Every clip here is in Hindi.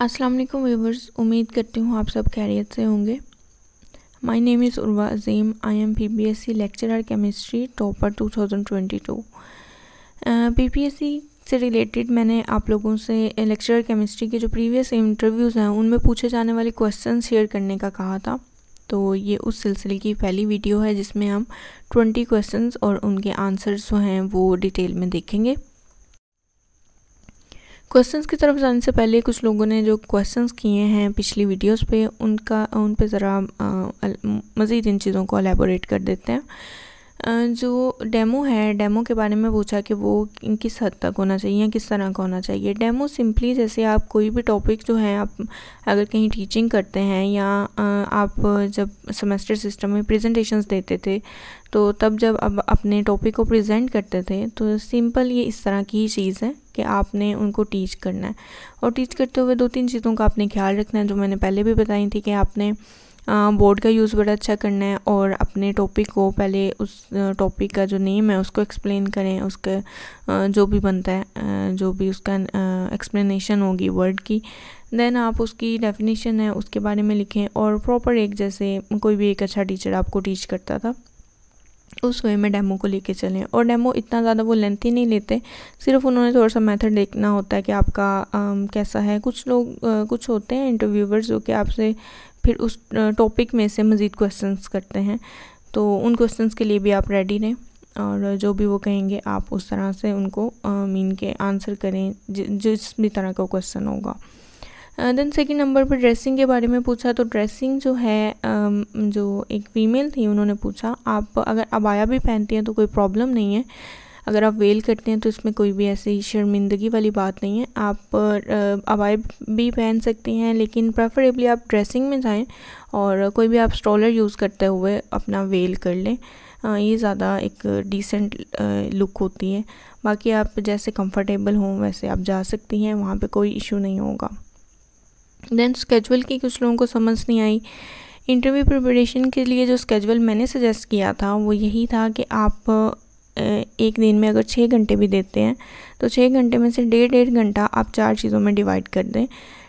अस्सलाम वालेकुम व्यूवर्स उम्मीद करती हूँ आप सब खैरियत से होंगे my name is Urwa Azeem I am PPSC lecturer chemistry topper 2022 PPSC से रिलेटेड मैंने आप लोगों से लेक्चरर केमिस्ट्री के जो प्रीवियस इंटरव्यूज़ हैं उनमें पूछे जाने वाले क्वेश्चन शेयर करने का कहा था तो ये उस सिलसिले की पहली वीडियो है जिसमें हम ट्वेंटी क्वेश्चन और उनके आंसर्स जो हैं वो डिटेल में देखेंगे क्वेश्चंस की तरफ जाने से पहले कुछ लोगों ने जो क्वेश्चंस किए हैं पिछली वीडियोस पे उनका उन पे ज़रा मज़ीद इन चीज़ों को अलेबोरेट कर देते हैं जो डेमो है डेमो के बारे में पूछा कि वो किस हद तक होना चाहिए या किस तरह का होना चाहिए डेमो सिंपली जैसे आप कोई भी टॉपिक जो है आप अगर कहीं टीचिंग करते हैं या आप जब सेमेस्टर सिस्टम में प्रेजेंटेशन देते थे तो तब जब अब अपने टॉपिक को प्रेजेंट करते थे तो सिंपल ये इस तरह की ही चीज़ है कि आपने उनको टीच करना है और टीच करते हुए दो तीन चीज़ों का आपने ख्याल रखना है जो मैंने पहले भी बताई थी कि आपने बोर्ड का यूज़ बड़ा अच्छा करना है और अपने टॉपिक को पहले उस टॉपिक का जो नेम है उसको एक्सप्लेन करें उसके जो भी बनता है जो भी उसका एक्सप्लेनेशन होगी वर्ड की देन आप उसकी डेफिनेशन है उसके बारे में लिखें और प्रॉपर एक जैसे कोई भी एक अच्छा टीचर आपको टीच करता था उस वे में डेमो को लेके चलें और डेमो इतना ज़्यादा वो लेंथी नहीं लेते सिर्फ उन्होंने थोड़ा सा मेथड देखना होता है कि आपका आ, कैसा है कुछ लोग आ, कुछ होते हैं इंटरव्यूवर्स जो कि आपसे फिर उस टॉपिक में से मज़ीद क्वेश्चंस करते हैं तो उन क्वेश्चंस के लिए भी आप रेडी रहें और जो भी वो कहेंगे आप उस तरह से उनको मीन के आंसर करें जिस भी तरह का क्वेश्चन होगा देन सेकंड नंबर पर ड्रेसिंग के बारे में पूछा तो ड्रेसिंग जो है जो एक फ़ीमेल थी उन्होंने पूछा आप अगर अबाया भी पहनती हैं तो कोई प्रॉब्लम नहीं है अगर आप वेल करते हैं तो इसमें कोई भी ऐसी शर्मिंदगी वाली बात नहीं है आप अवाइब भी पहन सकती हैं लेकिन प्रेफरेबली आप ड्रेसिंग में जाएँ और कोई भी आप स्ट्रॉलर यूज़ करते हुए अपना वेल कर लें ये ज़्यादा एक डिसेंट लुक होती है बाकी आप जैसे कंफर्टेबल हों वैसे आप जा सकती हैं वहाँ पे कोई इशू नहीं होगा दैन स्केजुअल की कुछ लोगों को समझ नहीं आई इंटरव्यू प्रिपरेशन के लिए जो स्केजुअल मैंने सजेस्ट किया था वो यही था कि आप एक दिन में अगर छः घंटे भी देते हैं तो छः घंटे में से डेढ़ डेढ़ घंटा आप चार चीज़ों में डिवाइड कर दें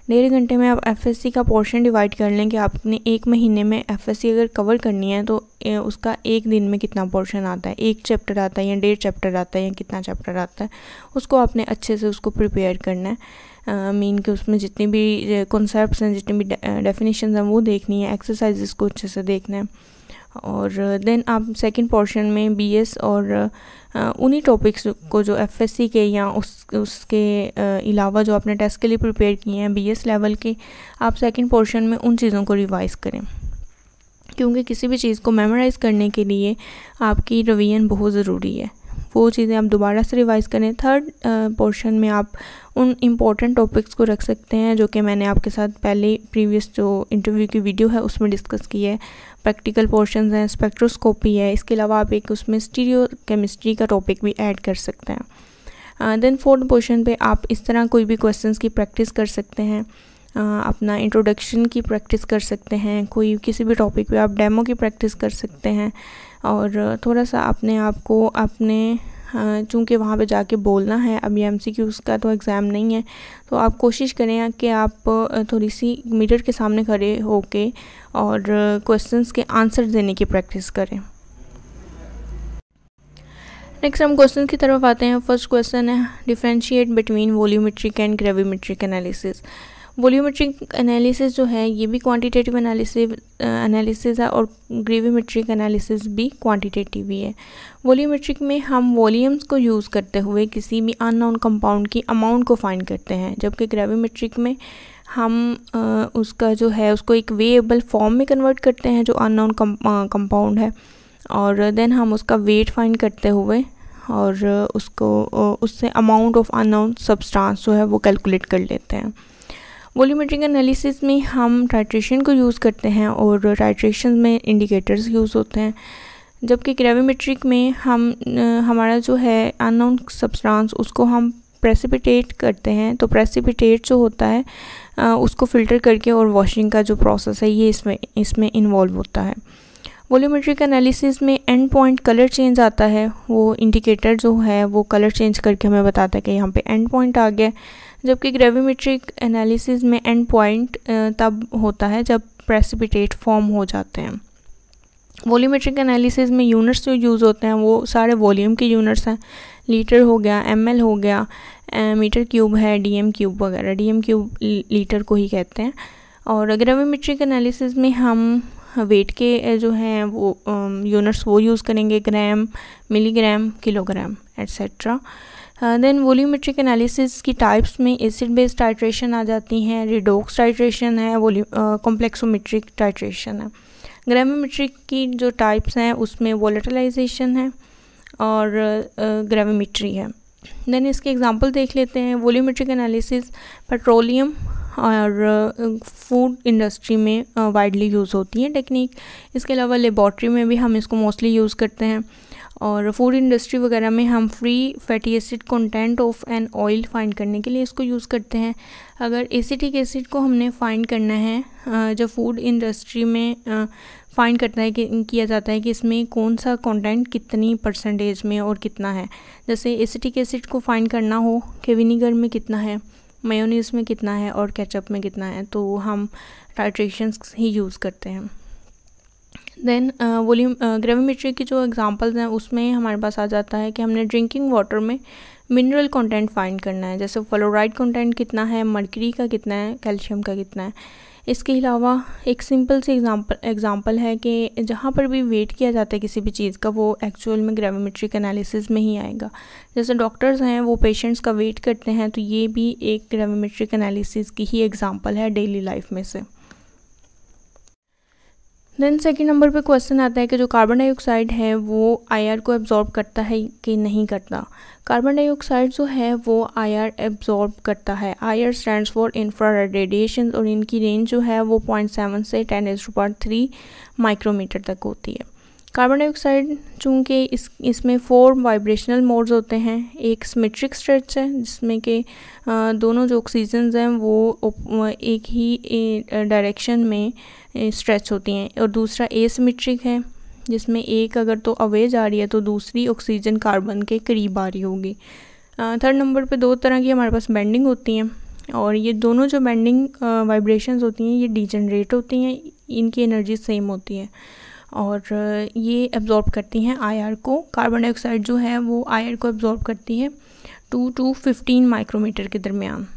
डेढ़ घंटे में आप एफएससी का पोर्शन डिवाइड कर लें कि आपने एक महीने में एफएससी अगर कवर करनी है तो उसका एक दिन में कितना पोर्शन आता है एक चैप्टर आता है या डेढ़ चैप्टर आता है या कितना चैप्टर आता है उसको आपने अच्छे से उसको प्रिपेयर करना है मीन uh, कि उसमें जितने भी कॉन्सेप्ट हैं जितनी भी डेफिनेशन हैं वो देखनी है एक्सरसाइजेस को अच्छे से देखना है और देन आप सेकंड पोर्शन में बीएस और उन्हीं टॉपिक्स को जो एफएससी के या उस उसके अलावा जो आपने टेस्ट के लिए प्रिपेयर किए हैं बीएस लेवल के आप सेकंड पोर्शन में उन चीज़ों को रिवाइज़ करें क्योंकि किसी भी चीज़ को मेमोराइज़ करने के लिए आपकी रवीन बहुत ज़रूरी है वो चीज़ें आप दोबारा से रिवाइज़ करें थर्ड पोर्शन में आप उन इम्पॉर्टेंट टॉपिक्स को रख सकते हैं जो कि मैंने आपके साथ पहले प्रीवियस जो इंटरव्यू की वीडियो है उसमें डिस्कस की है प्रैक्टिकल पोर्शन हैं स्पेक्ट्रोस्कोपी है इसके अलावा आप एक उसमें स्टीरियो केमिस्ट्री का टॉपिक भी ऐड कर सकते हैं देन फोर्थ पोर्शन पे आप इस तरह कोई भी क्वेश्चन की प्रैक्टिस कर सकते हैं अपना इंट्रोडक्शन की प्रैक्टिस कर सकते हैं कोई किसी भी टॉपिक पे आप डेमो की प्रैक्टिस कर सकते हैं और थोड़ा सा अपने आप को अपने चूँकि वहाँ पे जाके बोलना है अभी एम सी क्यूज़ का तो एग्ज़ाम नहीं है तो आप कोशिश करें कि आप थोड़ी सी मीटर के सामने खड़े होके और क्वेश्चंस के आंसर देने की प्रैक्टिस करें नेक्स्ट हम क्वेश्चन की तरफ आते हैं फर्स्ट क्वेश्चन है differentiate between volumetric and gravimetric analysis volumetric analysis जो है ये भी क्वांटिटेटिव एनालिसिस uh, है और ग्रेविमेट्रिक एनालिसिस भी क्वांटिटेटिव ही है वॉल्यूमेट्रिक में हम वॉल्यूम्स को यूज़ करते हुए किसी भी अननोन कंपाउंड की अमाउंट को फाइंड करते हैं जबकि ग्रेविमेट्रिक में हम आ, uh, उसका जो है उसको एक वेएबल फॉर्म में कन्वर्ट करते हैं जो अननोन कंपाउंड uh, है और देन हम उसका वेट फाइंड करते हुए और उसको उससे अमाउंट ऑफ अननोन सब्सटेंस जो है वो कैलकुलेट कर लेते हैं वॉल्यूमेट्रिक एनालिसिस में हम टाइट्रेशन को यूज़ करते हैं और टाइट्रेशन में इंडिकेटर्स यूज़ होते हैं जबकि ग्रेविमेट्रिक में हम हमारा जो है अननोन सब्सटेंस उसको हम प्रेसिपिटेट करते हैं तो प्रेसिपिटेट जो होता है आ, उसको फ़िल्टर करके और वॉशिंग का जो प्रोसेस है ये इसमें इसमें इन्वॉल्व होता है वॉल्यूमेट्रिक एनालिसिस में एंड पॉइंट कलर चेंज आता है वो इंडिकेटर जो है वो कलर चेंज करके हमें बताता है कि यहाँ पे एंड पॉइंट आ गया जबकि ग्रेविमेट्रिक एनालिसिस में एंड पॉइंट तब होता है जब प्रेसिपिटेट फॉर्म हो जाते हैं वॉल्यूमेट्रिक एनालिसिस में यूनिट्स जो यूज़ होते हैं वो सारे वॉल्यूम के यूनिट्स हैं लीटर हो गया एम हो गया मीटर क्यूब है डी क्यूब वगैरह डी क्यूब लीटर को ही कहते हैं और ग्रेविमेट्रिक एनालिसिस में हम वेट के जो हैं वो यूनिट्स वो यूज़ करेंगे gram milligram kilogram etcetera then volumetric analysis की टाइप्स में एसिड बेस्ड टाइट्रेशन आ जाती हैं रिडोक्स टाइट्रेशन है कॉम्प्लेक्सोमेट्रिक टाइट्रेशन है ग्रेविमेट्रिक की जो टाइप्स हैं उसमें वोलेटलाइजेशन है और ग्रेविमेट्री है देन इसके एग्जांपल देख लेते हैं वॉल्यूमेट्रिक एनालिसिस पेट्रोलियम और फूड इंडस्ट्री में वाइडली यूज़ होती है टेक्निक इसके अलावा लेबॉर्ट्री में भी हम इसको मोस्टली यूज़ करते हैं और फूड इंडस्ट्री वगैरह में हम free fatty acid content of an oil find करने के लिए इसको यूज़ करते हैं अगर एसिटिक एसिड को हमने फाइंड करना है जब फूड इंडस्ट्री में फाइंड करता है कि किया जाता है कि इसमें कौन सा कंटेंट कितनी परसेंटेज में और कितना है जैसे एसिटिक एसिड को फाइंड करना हो कि विनीगर में कितना है मेयोनीज़ में कितना है और कैचअप में कितना है तो हम टाइट्रेशन ही यूज़ करते हैं देन वॉल्यूम ग्रेविमेट्री की जो एग्ज़ाम्पल्स हैं उसमें हमारे पास आ जाता है कि हमने ड्रिंकिंग वाटर में मिनरल कंटेंट फाइंड करना है जैसे फ्लोराइड कंटेंट कितना है मर्करी का कितना है कैल्शियम का कितना है इसके अलावा एक सिंपल सी एग्जांपल एग्जांपल है कि जहाँ पर भी वेट किया जाता है किसी भी चीज़ का वो एक्चुअल में ग्रेविमेट्रिक एनालिसिस में ही आएगा जैसे डॉक्टर्स हैं वो पेशेंट्स का वेट करते हैं तो ये भी एक ग्रेविमेट्रिक एनालिसिस की ही एग्ज़ाम्पल है डेली लाइफ में से देन सेकेंड नंबर पे क्वेश्चन आता है कि जो कार्बन डाइऑक्साइड है वो आईआर को एब्जॉर्ब करता है कि नहीं करता कार्बन डाइऑक्साइड जो है वो आईआर एब्जॉर्ब करता है R stands for infra radiation और इनकी रेंज जो है वो पॉइंट सेवन से ten as point three micrometre तक होती है कार्बन डाइऑक्साइड चूँकि इस इसमें फोर वाइब्रेशनल मोड्स होते हैं एक सिमेट्रिक स्ट्रेच है जिसमें कि दोनों जो ऑक्सीजन हैं वो एक ही डायरेक्शन में स्ट्रेच होती हैं और दूसरा एसिमेट्रिक है जिसमें एक अगर तो अवे जा रही है तो दूसरी ऑक्सीजन कार्बन के करीब आ रही होगी थर्ड नंबर पे दो तरह की हमारे पास बैंडिंग होती हैं और ये दोनों जो बैंडिंग वाइब्रेशंस होती हैं ये डिजनरेट होती हैं इनकी एनर्जी सेम होती है और ये एब्ज़ॉर्ब करती हैं आयर को कार्बन डाइऑक्साइड जो है वो आयर को एब्ज़ॉर्ब करती है टू टू फिफ्टीन माइक्रोमीटर के दरमियान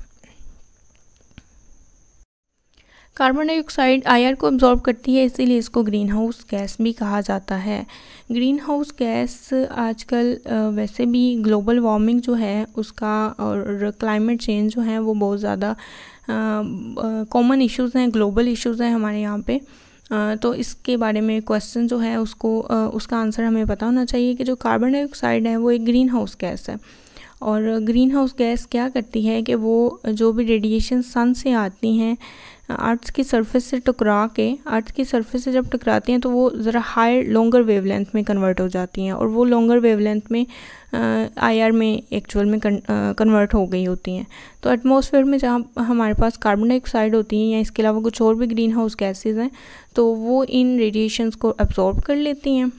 कार्बन डाइऑक्साइड आयर को एब्जॉर्ब करती है इसीलिए इसको ग्रीन हाउस गैस भी कहा जाता है ग्रीन हाउस गैस आजकल वैसे भी ग्लोबल वार्मिंग जो है उसका और क्लाइमेट चेंज जो है वो बहुत ज़्यादा कॉमन इश्यूज़ हैं ग्लोबल इश्यूज़ हैं हमारे यहाँ पे तो इसके बारे में क्वेश्चन जो है उसको उसका आंसर हमें पता होना चाहिए कि जो कार्बन डाइऑक्साइड है वो एक ग्रीन हाउस गैस है और ग्रीन हाउस गैस क्या करती है कि वो जो भी रेडिएशन सन से आती हैं अर्थ की सरफेस से टकरा के अर्थ की सरफेस से जब टकराती हैं तो वो ज़रा हाई लॉन्गर वेवलेंथ में कन्वर्ट हो जाती हैं और वो लॉन्गर वेवलेंथ में आईआर में एक्चुअल में कन्वर्ट हो गई होती हैं तो एटमॉस्फेयर में जहाँ हमारे पास कार्बन डाइऑक्साइड होती हैं या इसके अलावा कुछ और भी ग्रीन हाउस गैसेज हैं तो वो इन रेडिएशन को एब्जॉर्ब कर लेती हैं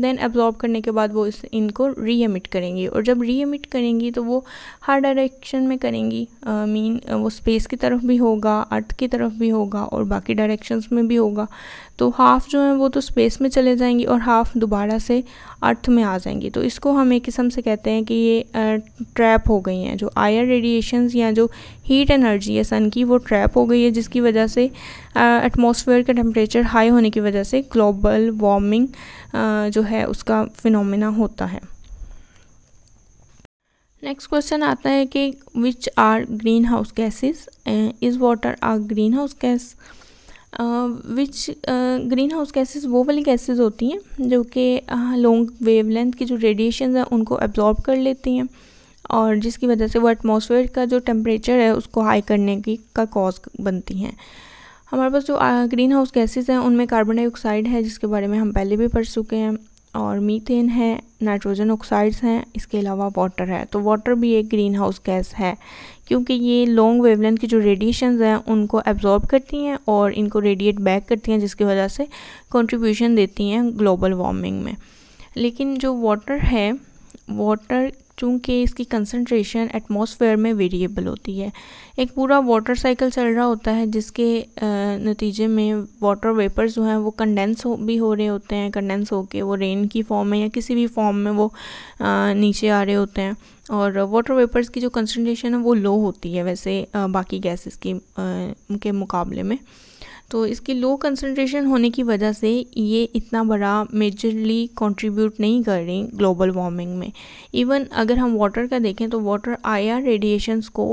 देन एब्जॉर्ब करने के बाद वो इस इनको री एमिट करेंगी और जब री एमिट करेंगी तो वो हर डायरेक्शन में करेंगी मीन uh, uh, वो स्पेस की तरफ भी होगा अर्थ की तरफ भी होगा और बाकी डायरेक्शंस में भी होगा तो हाफ़ जो है वो तो स्पेस में चले जाएंगी और हाफ़ दोबारा से अर्थ में आ जाएंगी तो इसको हम एक किस्म से कहते हैं कि ये ट्रैप हो गई हैं जो आयर रेडिएशन या जो हीट एनर्जी है सन की वो ट्रैप हो गई है जिसकी वजह से एटमॉस्फेयर का टेम्परेचर हाई होने की वजह से ग्लोबल वार्मिंग जो है उसका फिनोमिना होता है नेक्स्ट क्वेश्चन आता है कि which are greenhouse gases is water are greenhouse gas which greenhouse gases वो वाली गैसेज होती हैं जो कि लॉन्ग वेवलेंथ की जो रेडिएशन हैं उनको एब्जॉर्ब कर लेती हैं और जिसकी वजह से वो एटमोसफेयर का जो टेम्परेचर है उसको हाई करने की का कॉज बनती हैं हमारे पास जो ग्रीन हाउस गैसेज हैं उनमें कार्बन डाइऑक्साइड है जिसके बारे में हम पहले भी पढ़ चुके हैं और मीथेन है नाइट्रोजन ऑक्साइड्स हैं इसके अलावा वाटर है तो वाटर भी एक ग्रीन हाउस गैस है क्योंकि ये लॉन्ग वेवलेंथ की जो रेडिएशन हैं उनको एब्जॉर्ब करती हैं और इनको रेडिएट बैक करती हैं जिसकी वजह से कंट्रीब्यूशन देती हैं ग्लोबल वार्मिंग में लेकिन जो वाटर है वाटर चूँकि इसकी कंसनट्रेशन एटमोसफेयर में वेरिएबल होती है एक पूरा वाटर साइकिल चल रहा होता है जिसके नतीजे में वाटर वेपर्स जो हैं वो कंडेंस हो भी हो रहे होते हैं कंडेंस होकर वो रेन की फॉर्म में या किसी भी फॉर्म में वो नीचे आ रहे होते हैं और वाटर वेपर्स की जो कंसनट्रेशन है वो लो होती है वैसे बाकी गैसेस की के मुकाबले में तो इसकी लो कंसनट्रेशन होने की वजह से ये इतना बड़ा मेजरली कंट्रीब्यूट नहीं कर रही ग्लोबल वार्मिंग में इवन अगर हम वाटर का देखें तो वाटर आयर रेडिएशंस को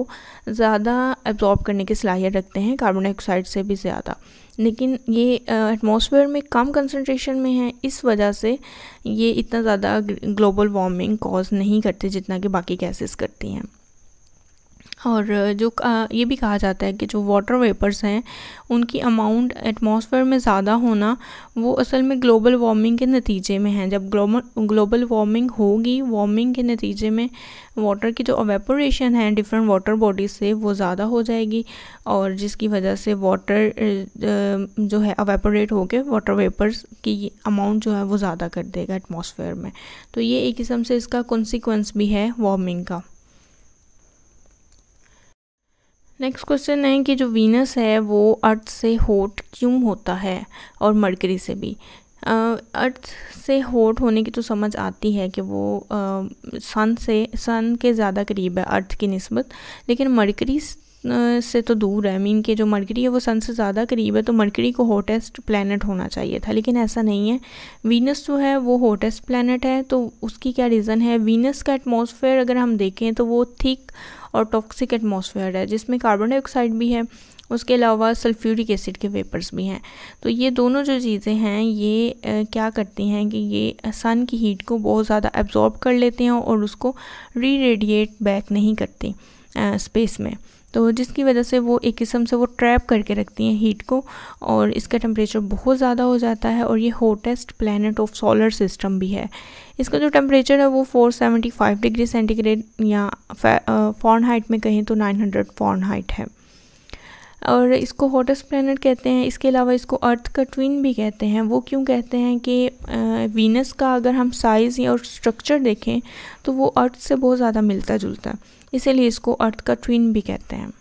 ज़्यादा एब्जॉर्ब करने की सलाहियत रखते हैं कार्बन डाइऑक्साइड से भी ज़्यादा लेकिन ये एटमॉस्फेयर में कम कंसनट्रेशन में है इस वजह से ये इतना ज़्यादा ग्लोबल वार्मिंग कॉज नहीं करते जितना कि बाकी गैसेस करती हैं और जो ये भी कहा जाता है कि जो वाटर वेपर्स हैं उनकी अमाउंट एटमॉस्फेयर में ज़्यादा होना वो असल में ग्लोबल वार्मिंग के नतीजे में है जब ग्लोबल ग्लोबल वार्मिंग होगी वार्मिंग के नतीजे में वाटर की जो अवेपोरेशन है डिफरेंट वाटर बॉडीज से वो ज़्यादा हो जाएगी और जिसकी वजह से वाटर जो है अवेपोरेट होकर वाटर वेपर्स की अमाउंट जो है वो ज़्यादा कर देगा एटमोसफेयर में तो ये एक किस्म से इसका कॉन्सिक्वेंस भी है वार्मिंग का नेक्स्ट क्वेश्चन है कि जो वीनस है वो अर्थ से होट क्यों होता है और मरकरी से भी अर्थ से होट होने की तो समझ आती है कि वो सन से सन के ज़्यादा करीब है अर्थ की नस्बत लेकिन मरकरी से तो दूर है मीन के जो मरकरी है वो सन से ज़्यादा करीब है तो मरकरी को हॉटेस्ट प्लानट होना चाहिए था लेकिन ऐसा नहीं है वीनस जो है वो हॉटेस्ट प्लानट है तो उसकी क्या रीज़न है वीनस का एटमोसफेयर अगर हम देखें तो वो थिक और टॉक्सिक एटमॉस्फेयर है जिसमें कार्बन डाइऑक्साइड भी है उसके अलावा सल्फ्यूरिक एसिड के वेपर्स भी हैं तो ये दोनों जो चीज़ें हैं ये आ, क्या करती हैं कि ये सन की हीट को बहुत ज़्यादा एब्जॉर्ब कर लेते हैं और उसको री रेडिएट बैक नहीं करती स्पेस में तो जिसकी वजह से वो एक किस्म से वो ट्रैप करके रखती हैं हीट को और इसका टेम्परेचर बहुत ज़्यादा हो जाता है और ये hottest planet of solar system भी है इसका जो टेम्परेचर है वो 475 डिग्री सेंटीग्रेड या फॉर्न हाइट में कहें तो 900 फॉर्न हाइट है और इसको हॉटेस्ट प्लानट कहते हैं इसके अलावा इसको अर्थ का ट्विन भी कहते हैं वो क्यों कहते हैं कि वीनस का अगर हम साइज़ और स्ट्रक्चर देखें तो वो अर्थ से बहुत ज़्यादा मिलता जुलता है इसीलिए इसको अर्थ का ट्विन भी कहते हैं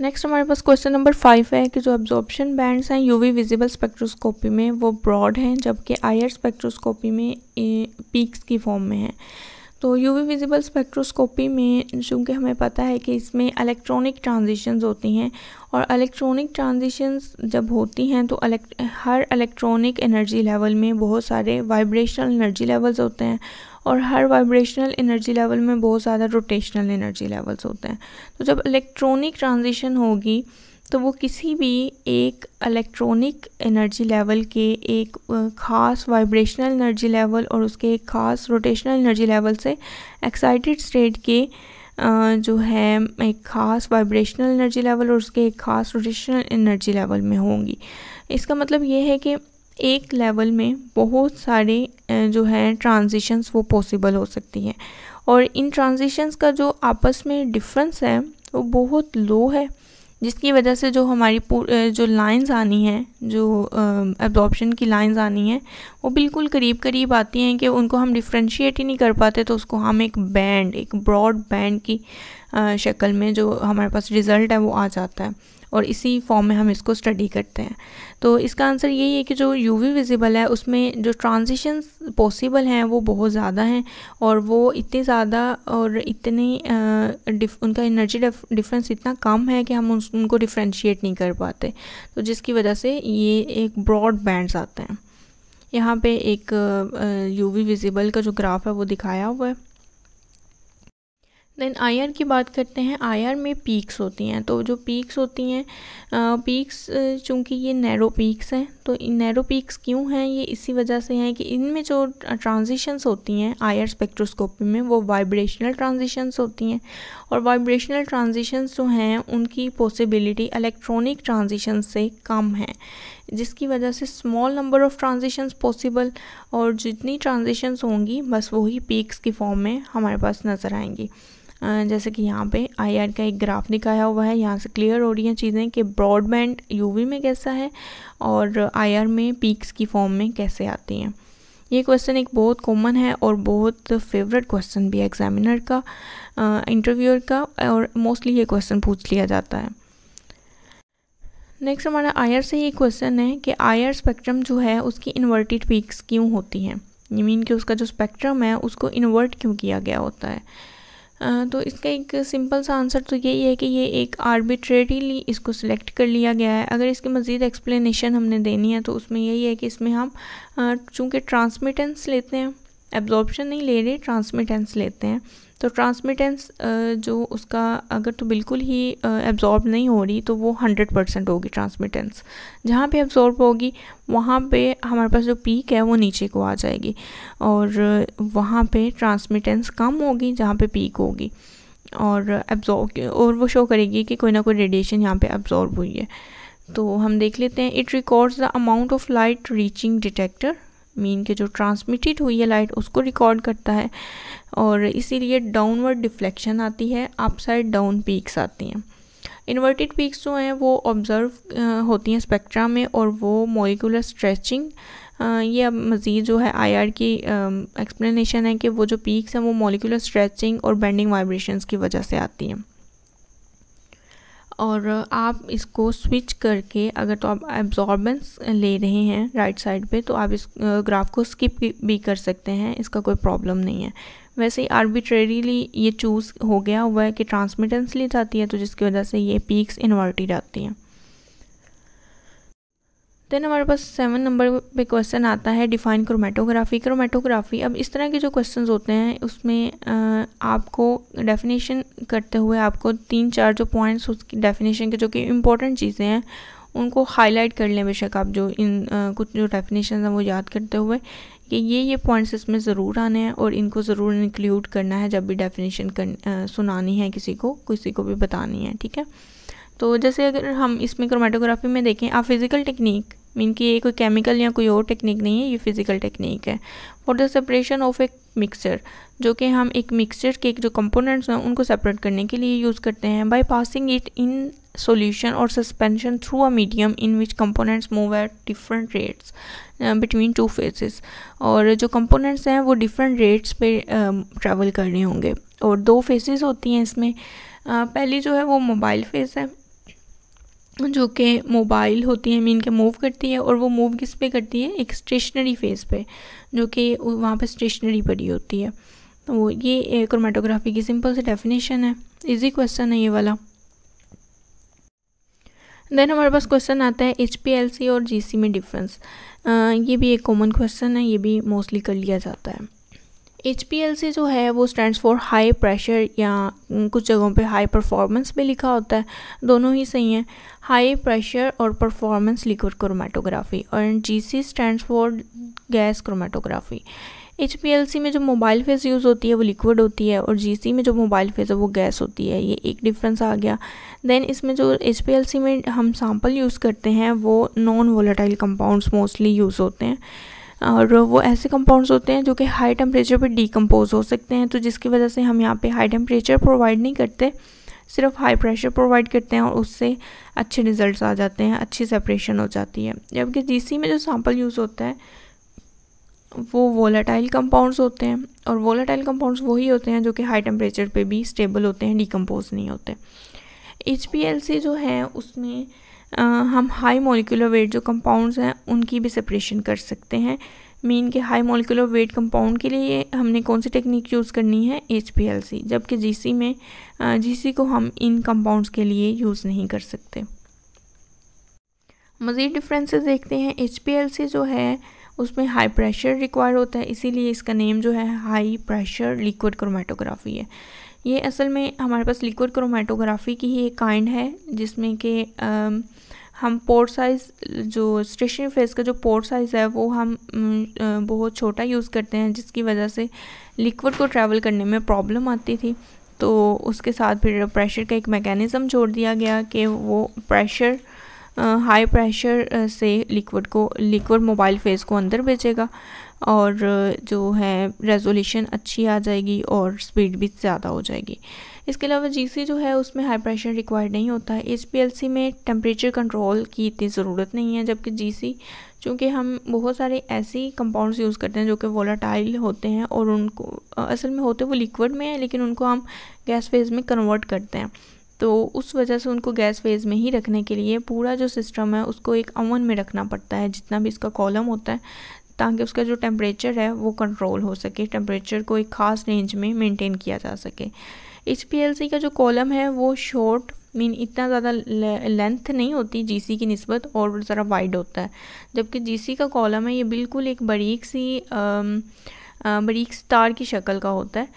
नेक्स्ट हमारे पास क्वेश्चन नंबर फाइव है कि जो एब्जॉर्प्शन बैंड्स हैं यूवी विजिबल स्पेक्ट्रोस्कोपी में वो ब्रॉड हैं जबकि आयर स्पेक्ट्रोस्कोपी में पीक्स की फॉर्म में हैं तो यूवी विजिबल स्पेक्ट्रोस्कोपी में चूँकि हमें पता है कि इसमें इलेक्ट्रॉनिक ट्रांजिशंस होती हैं और इलेक्ट्रॉनिक ट्रांजिशंस जब होती हैं तो हर इलेक्ट्रॉनिक एनर्जी लेवल में बहुत सारे वाइब्रेशनल एनर्जी लेवल्स होते हैं और हर वाइब्रेशनल एनर्जी लेवल में बहुत ज़्यादा रोटेशनल एनर्जी लेवल्स होते हैं तो जब इलेक्ट्रॉनिक ट्रांजिशन होगी तो वो किसी भी एक इलेक्ट्रॉनिक एनर्जी लेवल के एक ख़ास वाइब्रेशनल एनर्जी लेवल और उसके एक ख़ास रोटेशनल एनर्जी लेवल से एक्साइटेड स्टेट के जो है एक ख़ास वाइब्रेशनल एनर्जी लेवल और उसके एक ख़ास रोटेशनल एनर्जी लेवल में होंगी इसका मतलब ये है कि एक लेवल में बहुत सारे जो है ट्रांजिशंस वो पॉसिबल हो सकती हैं और इन ट्रांजिशंस का जो आपस में डिफरेंस है वो बहुत लो है जिसकी वजह से जो हमारी जो लाइंस आनी हैं जो एब्जॉर्प्शन की लाइंस आनी हैं वो बिल्कुल करीब करीब आती हैं कि उनको हम डिफ्रेंशिएट ही नहीं कर पाते तो उसको हम एक बैंड एक ब्रॉड बैंड की शक्ल में जो हमारे पास रिज़ल्ट है वो आ जाता है और इसी फॉर्म में हम इसको स्टडी करते हैं तो इसका आंसर यही है कि जो यू वी विजिबल है उसमें जो ट्रांजिशन पॉसिबल हैं वो बहुत ज़्यादा हैं और वो इतने ज़्यादा और इतने उनका एनर्जी डिफरेंस इतना कम है कि हम उस उनको डिफ्रेंशिएट नहीं कर पाते तो जिसकी वजह से ये एक ब्रॉड बैंड्स आते हैं यहाँ पे एक यूवी विजिबल का जो ग्राफ है वो दिखाया हुआ है देन आयर की बात करते हैं आयर में पीक्स होती हैं तो जो पीक्स होती हैं पीक्स चूँकि ये नैरो पीक्स हैं तो इन नैरो पीक्स क्यों हैं ये इसी वजह से हैं कि इनमें जो ट्रांजिशंस होती हैं आयर स्पेक्ट्रोस्कोपी में वो वाइब्रेशनल ट्रांजिशंस होती हैं और वाइब्रेशनल ट्रांजिशंस जो हैं उनकी पॉसिबिलिटी इलेक्ट्रॉनिक ट्रांजिशन से कम है जिसकी वजह से small number of transitions possible और जितनी ट्रांजिशंस होंगी बस वही पीक्स की फॉर्म में हमारे पास नज़र आएंगी जैसे कि यहाँ पे आर का एक ग्राफ दिखाया हुआ है यहाँ से क्लियर हो रही हैं चीज़ें कि ब्रॉडबैंड यूवी में कैसा है और आई आर में पीक्स की फॉर्म में कैसे आती हैं ये क्वेश्चन एक बहुत कॉमन है और बहुत फेवरेट क्वेश्चन भी है एग्जामिनर का इंटरव्यूअर का और मोस्टली ये क्वेश्चन पूछ लिया जाता है नेक्स्ट हमारा आयर से ये क्वेश्चन है कि आयर स्पेक्ट्रम जो है उसकी इन्वर्टेड पीक्स क्यों होती हैं मीन कि उसका जो स्पेक्ट्रम है उसको इन्वर्ट क्यों किया गया होता है तो इसका एक सिंपल सा आंसर तो यही है कि ये एक आर्बिट्रेरीली इसको सिलेक्ट कर लिया गया है अगर इसकी मज़ीद एक्सप्लेनेशन हमने देनी है तो उसमें यही है कि इसमें हम चूँकि ट्रांसमिटेंस लेते हैं एब्जॉर्बशन नहीं ले रहे ट्रांसमिटेंस लेते हैं तो ट्रांसमिटेंस जो उसका अगर तो बिल्कुल ही एब्ज़ॉर्ब नहीं हो रही तो वो हंड्रेड परसेंट होगी ट्रांसमिटेंस जहाँ पे एब्ज़ॉर्ब होगी वहाँ पे हमारे पास जो पीक है वो नीचे को आ जाएगी और वहाँ पे ट्रांसमिटेंस कम होगी जहाँ पे पीक होगी और एब्जॉर्ब और वो शो करेगी कि कोई ना कोई रेडिएशन यहाँ पर एब्जॉर्ब हुई है तो हम देख लेते हैं it records the amount of light reaching detector mean के जो ट्रांसमिटेड हुई है लाइट उसको रिकॉर्ड करता है और इसीलिए डाउनवर्ड डिफ्लेक्शन आती है अप साइड डाउन पीक्स आती हैं इन्वर्टेड पीक्स जो हैं वो ऑब्ज़र्व होती हैं स्पेक्ट्रा में और वो मोलिकुलर स्ट्रेचिंग ये अब मज़ीद जो है आईआर की एक्सप्लेनेशन है कि वो जो पीक्स हैं वो मोलिकुलर स्ट्रेचिंग और बेंडिंग वाइब्रेशंस की वजह से आती हैं और आप इसको स्विच करके अगर तो आप एब्जॉर्बेंस ले रहे हैं राइट साइड पे तो आप इस ग्राफ को स्किप भी कर सकते हैं इसका कोई प्रॉब्लम नहीं है वैसे ही आर्बिट्रेरीली ये चूज़ हो गया हुआ है कि ट्रांसमिटेंस ली जाती है तो जिसकी वजह से ये पीक्स इन्वर्टेड आती हैं देन हमारे पास सेवन नंबर पे क्वेश्चन आता है डिफाइन क्रोमेटोग्राफी क्रोमेटोग्राफी अब इस तरह के जो क्वेश्चंस होते हैं उसमें आपको डेफिनेशन करते हुए आपको तीन चार जो पॉइंट्स उसकी डेफिनेशन के जो कि इम्पोर्टेंट चीज़ें हैं उनको हाईलाइट कर लें बेशक आप जो इन आ, कुछ जो डेफिनेशन हैं वो याद करते हुए कि ये ये पॉइंट्स इसमें ज़रूर आने हैं और इनको ज़रूर इंक्लूड करना है जब भी डेफिनेशन कर सुनानी है किसी को किसी को भी बतानी है ठीक है तो जैसे अगर हम इसमें क्रोमेटोग्राफी में देखें आप फिज़िकल टेक्निक मीन कि ये कोई केमिकल या कोई और टेक्निक नहीं है ये फिजिकल टेक्निक है for the separation of a mixer जो कि हम एक मिक्सर के एक जो कंपोनेंट्स हैं उनको सेपरेट करने के लिए यूज़ करते हैं by passing it in solution और suspension through a medium in which components move at different rates between two phases और जो कंपोनेंट्स हैं वो डिफरेंट रेट्स पे ट्रैवल um, uh, कर होंगे और दो फेसिस होती हैं इसमें uh, पहली जो है वो मोबाइल फेज है जो कि मोबाइल होती है मीन के मूव करती है और वो मूव किस पे करती है एक स्टेशनरी फेस पे जो कि वहाँ पे स्टेशनरी पड़ी होती है तो ये क्रोमेटोग्राफी की सिंपल सी डेफिनेशन है इजी क्वेश्चन है ये वाला देन हमारे पास क्वेश्चन आता है एच पी एल सी और जी सी में डिफरेंस ये भी एक कॉमन क्वेश्चन है ये भी मोस्टली कर लिया जाता है एच सी जो है वो स्टैंड्स फॉर हाई प्रेशर या कुछ जगहों पे हाई परफॉर्मेंस भी लिखा होता है दोनों ही सही हैं हाई प्रेशर और परफॉर्मेंस लिक्विड क्रोमेटोग्राफी और G C stand for gas chromatography H में जो मोबाइल फेज़ यूज़ होती है वो लिक्विड होती है और जी में जो मोबाइल फेज़ है वो गैस होती है ये एक डिफरेंस आ गया देन इसमें जो एच में हम सैम्पल यूज़ करते हैं वो non volatile compounds mostly use होते हैं और वो ऐसे कंपाउंड्स होते हैं जो कि हाई टेम्परेचर पर डीकम्पोज हो सकते हैं तो जिसकी वजह से हम यहाँ पे हाई टेम्परेचर प्रोवाइड नहीं करते सिर्फ हाई प्रेशर प्रोवाइड करते हैं और उससे अच्छे रिजल्ट्स आ जाते हैं अच्छी सेपरेशन हो जाती है जबकि जीसी में जो सैंपल यूज़ होता है वो वोलाटाइल कंपाउंड्स होते हैं और वोलाटाइल कंपाउंड्स वही होते हैं जो कि हाई टेम्परेचर पे भी स्टेबल होते हैं डिकम्पोज नहीं होते एच जो है उसमें आ, हम हाई मोलिकुलर वेट जो कंपाउंड्स हैं उनकी भी सेपरेशन कर सकते हैं मीन के हाई मोलिकुलर वेट कंपाउंड के लिए हमने कौन सी टेक्निक यूज़ करनी है एच जबकि जी में जी को हम इन कंपाउंड्स के लिए यूज़ नहीं कर सकते मज़ीद डिफ्रेंस देखते हैं एच जो है उसमें हाई प्रेशर रिक्वायर होता है इसीलिए इसका नेम जो है हाई प्रेशर लिक्विड क्रोमेटोग्राफी है ये असल में हमारे पास लिक्विड क्रोमेटोग्राफी की ही एक काइंड है जिसमें कि हम पोर्ट साइज़ जो स्टेशनरी फेस का जो पोर्ट साइज़ है वो हम बहुत छोटा यूज़ करते हैं जिसकी वजह से लिक्विड को ट्रैवल करने में प्रॉब्लम आती थी तो उसके साथ फिर प्रेशर का एक मैकेनिज़म जोड़ दिया गया कि वो प्रेशर हाई प्रेशर से लिक्विड को लिक्विड मोबाइल फेस को अंदर भेजेगा और जो है रेजोल्यूशन अच्छी आ जाएगी और स्पीड भी ज़्यादा हो जाएगी इसके अलावा जीसी जो है उसमें हाई प्रेशर रिक्वायर्ड नहीं होता है एच में टेम्परेचर कंट्रोल की इतनी ज़रूरत नहीं है जबकि जी सी चूँकि हम बहुत सारे ऐसे कंपाउंड्स यूज़ करते हैं जो कि वोलाटाइल होते हैं और उनको असल में होते वो लिक्विड में है लेकिन उनको हम गैस फेज़ में कन्वर्ट करते हैं तो उस वजह से उनको गैस फेज़ में ही रखने के लिए पूरा जो सिस्टम है उसको एक अवन में रखना पड़ता है जितना भी इसका कॉलम होता है ताकि उसका जो टेम्परेचर है वो कंट्रोल हो सके टेम्परेचर को एक ख़ास रेंज में मेंटेन किया जा सके एच का जो कॉलम है वो शॉर्ट मीन इतना ज़्यादा लेंथ नहीं होती जीसी की नस्बत और ज़रा वाइड होता है जबकि जीसी का कॉलम है ये बिल्कुल एक बरीक सी आ, बरीक स्टार की शक्ल का होता है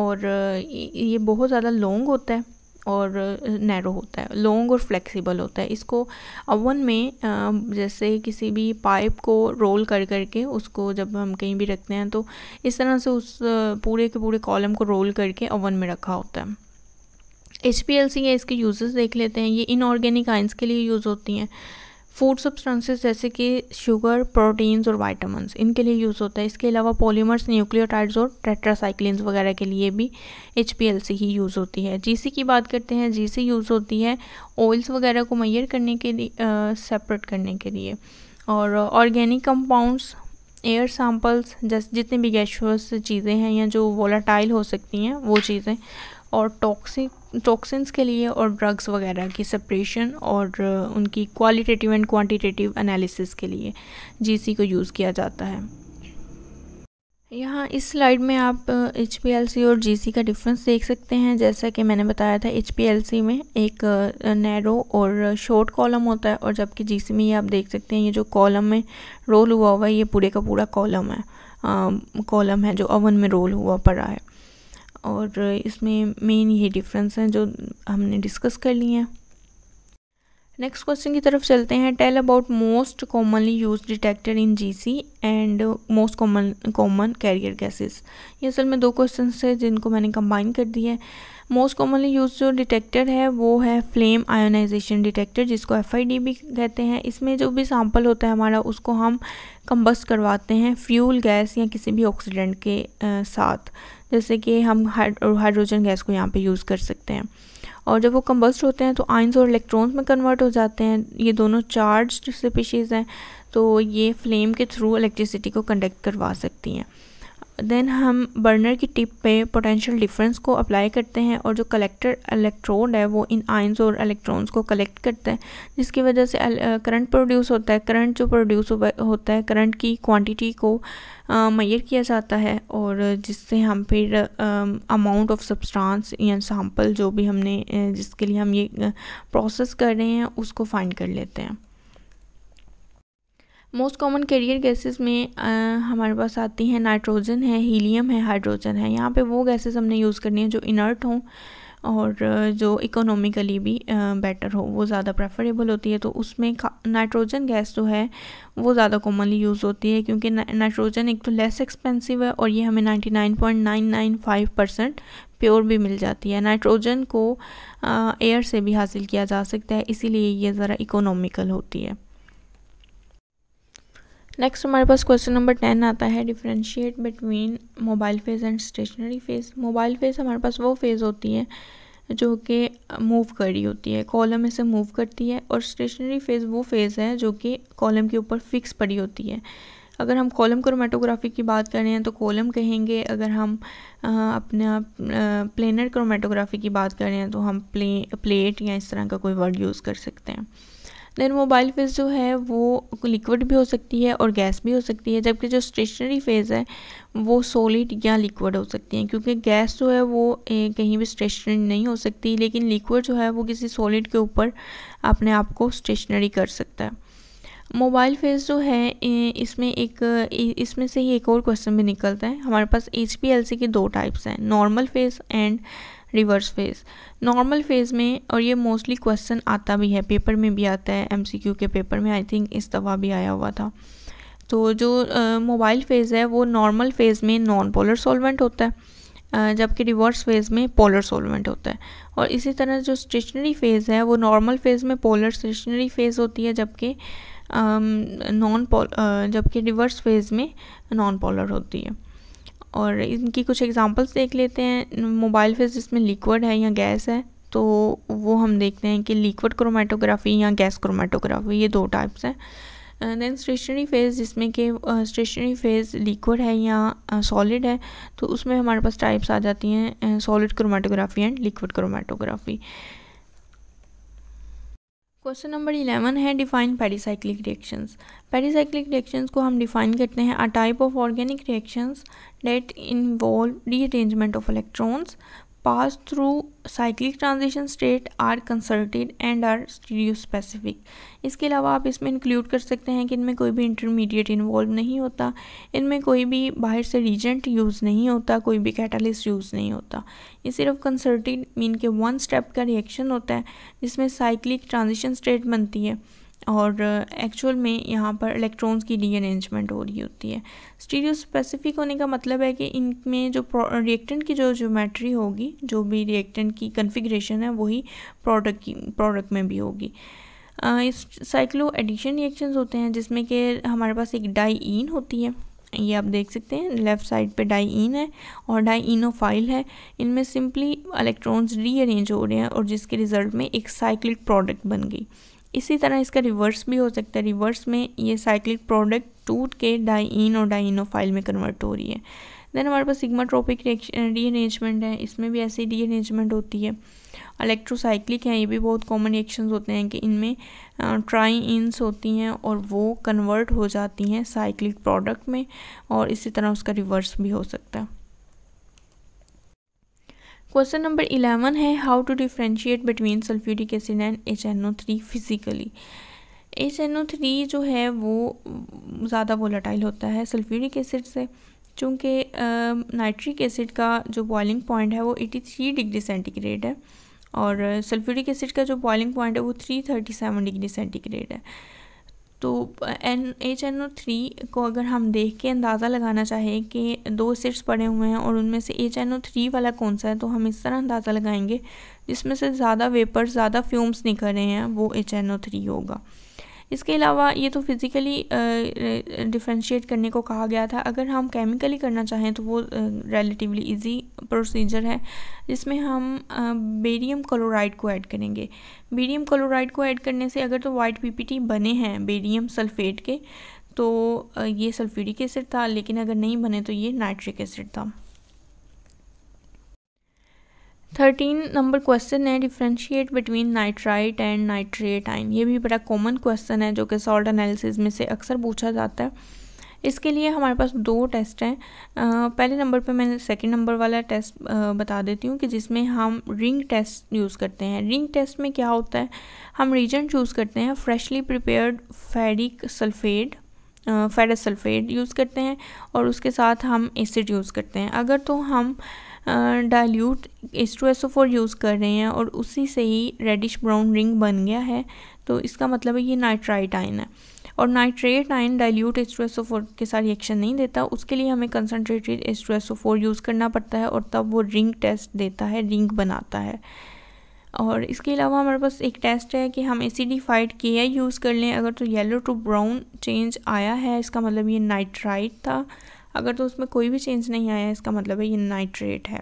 और ये बहुत ज़्यादा लॉन्ग होता है और नैरो होता है लॉन्ग और फ्लेक्सिबल होता है इसको अवन में जैसे किसी भी पाइप को रोल कर करके उसको जब हम कहीं भी रखते हैं तो इस तरह से उस पूरे के पूरे कॉलम को रोल करके ओवन में रखा होता है एच पी एल सी या इसके यूजेस देख लेते हैं ये इनऑर्गेनिक आइंस के लिए यूज़ होती हैं फूड सब्सटेंसेस जैसे कि शुगर प्रोटीन्स और वाइटामस इनके लिए यूज़ होता है इसके अलावा पॉलीमर्स न्यूक्लियोटाइड्स और टेट्रासाइक्लिन वगैरह के लिए भी एच ही यूज़ होती है जीसी की बात करते हैं जीसी यूज़ होती है ऑयल्स वगैरह को मैयर करने के लिए सेपरेट करने के लिए और ऑर्गेनिक कंपाउंड्स एयर सैम्पल्स जैसे जितने भी गैशुअस चीज़ें हैं या जो वोलाटाइल हो सकती हैं वो चीज़ें और टॉक्सिक टॉक्सिन्स के लिए और ड्रग्स वगैरह की सेपरेशन और uh, उनकी क्वालिटेटिव एंड क्वांटिटेटिव एनालिसिस के लिए जीसी को यूज़ किया जाता है यहाँ इस स्लाइड में आप एच uh, और जी का डिफरेंस देख सकते हैं जैसा कि मैंने बताया था एच में एक नैरो uh, और शॉर्ट कॉलम होता है और जबकि जी में ये आप देख सकते हैं ये जो कॉलम में रोल हुआ हुआ है ये पूरे का पूरा कॉलम है कॉलम um, है जो ओवन में रोल हुआ पड़ा है और इसमें मेन ये डिफरेंस हैं जो हमने डिस्कस कर लिए हैं नेक्स्ट क्वेश्चन की तरफ चलते हैं tell about most commonly use detected in GC and most common common carrier gases ये असल में दो क्वेश्चन है जिनको मैंने कंबाइन कर दिया है मोस्ट कॉमनली यूज जो डिटेक्टर है वो है फ्लेम आयोनाइजेशन डिटेक्टर जिसको एफ भी कहते हैं इसमें जो भी सैम्पल होता है हमारा उसको हम कंबस्ट करवाते हैं फ्यूल गैस या किसी भी ऑक्सीडेंट के आ, साथ जैसे कि हम हाइड्रोजन गैस को यहाँ पे यूज़ कर सकते हैं और जब वो कम्बस्ट होते हैं तो आइंस और इलेक्ट्रॉन्स में कन्वर्ट हो जाते हैं ये दोनों चार्ज स्पीशीज़ हैं तो ये फ्लेम के थ्रू इलेक्ट्रिसिटी को कंडक्ट करवा सकती हैं देन हम बर्नर की टिप पे पोटेंशियल डिफरेंस को अप्लाई करते हैं और जो कलेक्टर इलेक्ट्रोड है वो इन आइंस और इलेक्ट्रॉन्स को कलेक्ट करता है जिसकी वजह से करंट प्रोड्यूस होता है करंट जो प्रोड्यूस होता है करंट की क्वांटिटी को मैयर किया जाता है और जिससे हम फिर अमाउंट ऑफ सब्सटेंस या सैम्पल जो भी हमने जिसके लिए हम ये प्रोसेस कर रहे हैं उसको फाइंड कर लेते हैं मोस्ट कॉमन कैरियर गैसेस में आ, हमारे पास आती हैं नाइट्रोजन है हीलियम है हाइड्रोजन है यहाँ पे वो गैसेस हमने यूज़ करनी है जो इनर्ट हों और जो इकोनॉमिकली भी बेटर हो वो ज़्यादा प्रेफरेबल होती है तो उसमें नाइट्रोजन गैस जो है वो ज़्यादा कॉमनली यूज़ होती है क्योंकि नाइट्रोजन एक तो लेस एक्सपेंसिव है और ये हमें 99.995 परसेंट प्योर भी मिल जाती है नाइट्रोजन को एयर से भी हासिल किया जा सकता है इसीलिए ये ज़रा इकोनॉमिकल होती है नेक्स्ट हमारे पास क्वेश्चन नंबर टेन आता है differentiate between mobile phase and stationary phase mobile phase हमारे पास वो फेज़ होती है जो कि मूव कर रही होती है कॉलम इसे मूव करती है और स्टेशनरी फेज़ वो फेज़ है जो कि कॉलम के ऊपर फिक्स पड़ी होती है अगर हम कॉलम क्रोमेटोग्राफी की बात करें तो कॉलम कहेंगे अगर हम अपना प्लेनर क्रोमेटोग्राफी की बात कर रहे हैं तो हम प्ले प्लेट या इस तरह का कोई वर्ड यूज़ कर सकते हैं देन मोबाइल फेज़ जो है वो लिक्विड भी हो सकती है और गैस भी हो सकती है जबकि जो स्टेशनरी फेज़ है वो सॉलिड या लिक्विड हो सकती है क्योंकि गैस जो है वो कहीं भी स्टेशनरी नहीं हो सकती लेकिन लिक्विड जो है वो किसी सॉलिड के ऊपर अपने आप को स्टेशनरी कर सकता है मोबाइल फेज जो है इसमें एक इसमें से ही एक और क्वेश्चन भी निकलता है हमारे पास एच पी एल सी के दो टाइप्स हैं normal phase and reverse phase normal phase में और ये मोस्टली क्वेश्चन आता भी है पेपर में भी आता है एमसीक्यू के पेपर में आई थिंक इस दफ़ा भी आया हुआ था तो जो मोबाइल फेज़ है वो नॉर्मल फेज़ में नॉन पोलर सॉल्वेंट होता है जबकि रिवर्स फेज़ में पोलर सॉल्वेंट होता है और इसी तरह जो स्टेशनरी फेज़ है वो नॉर्मल फेज़ में पोलर स्टेशनरी फेज़ होती है जबकि नॉन पोल जबकि रिवर्स फेज़ में नॉन पोलर होती है और इनकी कुछ एग्जांपल्स देख लेते हैं मोबाइल फेज जिसमें लिक्विड है या गैस है तो वो हम देखते हैं कि लिक्विड क्रोमेटोग्राफी या गैस क्रोमेटोग्राफी ये दो टाइप्स हैं देन स्टेशनरी फेज़ जिसमें कि स्टेशनरी फेज़ लिक्विड है या सॉलिड uh, है तो उसमें हमारे पास टाइप्स आ जाती हैं solid chromatography and liquid chromatography question number eleven है define pericyclic reactions pericyclic reactions को हम डिफाइन करते हैं a type of organic reactions that involve rearrangement of electrons pass through cyclic transition state are consulted and are stereo specific इसके अलावा आप इसमें इंक्लूड कर सकते हैं कि इनमें कोई भी इंटरमीडिएट इन्वॉल्व नहीं होता इनमें कोई भी बाहर से रीजेंट यूज़ नहीं होता कोई भी कैटालिस्ट यूज़ नहीं होता ये सिर्फ कंसल्टेड मीन के वन स्टेप का रिएक्शन होता है जिसमें साइक्लिक ट्रांजिशन स्टेट बनती है और एक्चुअल में यहाँ पर इलेक्ट्रॉन्स की रीअरेंजमेंट हो रही होती है स्टीरियो स्पेसिफिक होने का मतलब है कि इनमें जो रिएक्टेंट की जो ज्योमेट्री होगी जो भी रिएक्टेंट की कन्फिग्रेशन है वही प्रोडक्ट की प्रोडक्ट में भी होगी इस साइक्लो एडिशन रिएक्शंस होते हैं जिसमें कि हमारे पास एक डाई होती है ये आप देख सकते हैं लेफ़्ट साइड पे डाई है और डाईनोफाइल है इनमें सिंपली इलेक्ट्रॉन्स रीअरेंज हो रहे हैं और जिसके रिज़ल्ट में एक साइक्लिक प्रोडक्ट बन गई इसी तरह इसका रिवर्स भी हो सकता है रिवर्स में ये साइक्लिक प्रोडक्ट टूट के डाइन और डाइनोफाइल में कन्वर्ट हो रही है देन हमारे पास सिग्मा ट्रोपिक रीअरेंजमेंट है इसमें भी ऐसी डीअरेंजमेंट होती है इलेक्ट्रोसाइक्लिक हैं ये भी बहुत कॉमन रिएक्शंस होते हैं कि इनमें ट्राई इंस होती हैं और वो कन्वर्ट हो जाती हैं साइक्लिक प्रोडक्ट में और इसी तरह उसका रिवर्स भी हो सकता है क्वेश्चन नंबर इलेवन है how to differentiate between sulphuric acid and H N O three physically H N O three जो है वो ज़्यादा वोलाटाइल होता है सल्फ्यूरिक एसिड से चूँकि नाइट्रिक एसिड का जो बॉइलिंग पॉइंट है वो एटी थ्री डिग्री सेंटीग्रेड है और सल्फ्यूरिक एसिड का जो बॉइलिंग पॉइंट है वो three thirty seven degree centigrade है तो N H N O three को अगर हम देख के अंदाज़ा लगाना चाहें कि दो सिट्स पड़े हुए हैं और उनमें से एच एन ओ थ्री वाला कौन सा है तो हम इस तरह अंदाज़ा लगाएंगे जिसमें से ज़्यादा वेपर ज़्यादा फ्यूम्स निकल रहे हैं वो एच एन ओ थ्री होगा इसके अलावा ये तो फिज़िकली डिफ्रेंशिएट करने को कहा गया था अगर हम केमिकली करना चाहें तो वो रिलेटिवली इजी प्रोसीजर है जिसमें हम बेरियम क्लोराइड को ऐड करेंगे बेरियम क्लोराइड को ऐड करने से अगर तो वाइट पीपीटी बने हैं बेरियम सल्फेट के तो ये सल्फ्यूरिक एसिड था लेकिन अगर नहीं बने तो ये नाइट्रिक एसिड था थर्टीन नंबर क्वेश्चन है differentiate between nitrite and nitrate ion ये भी बड़ा कॉमन क्वेश्चन है जो कि सॉल्ट एनालिसिस में से अक्सर पूछा जाता है इसके लिए हमारे पास दो टेस्ट हैं पहले नंबर पे मैं सेकंड नंबर वाला टेस्ट बता देती हूँ कि जिसमें हम रिंग टेस्ट यूज़ करते हैं रिंग टेस्ट में क्या होता है हम रीजन चूज़ करते हैं freshly prepared ferric sulphate ferrous sulphate use करते हैं और उसके साथ हम एसिड यूज़ करते हैं अगर तो हम आ, dilute S two S O four use कर रहे हैं और उसी से ही रेडिश ब्राउन रिंग बन गया है तो इसका मतलब है ये नाइट्राइट आयन है और nitrate ion dilute S two S O four के साथ रिएक्शन नहीं देता उसके लिए हमें concentrated S two S O four use करना पड़ता है और तब वो रिंग टेस्ट देता है रिंग बनाता है और इसके अलावा हमारे पास एक टेस्ट है कि हम एसिडिफाइड के आई यूज़ कर लें अगर तो येलो टू ब्राउन चेंज आया है इसका मतलब ये नाइट्राइट था अगर तो उसमें कोई भी चेंज नहीं आया इसका मतलब है ये नाइट्रेट है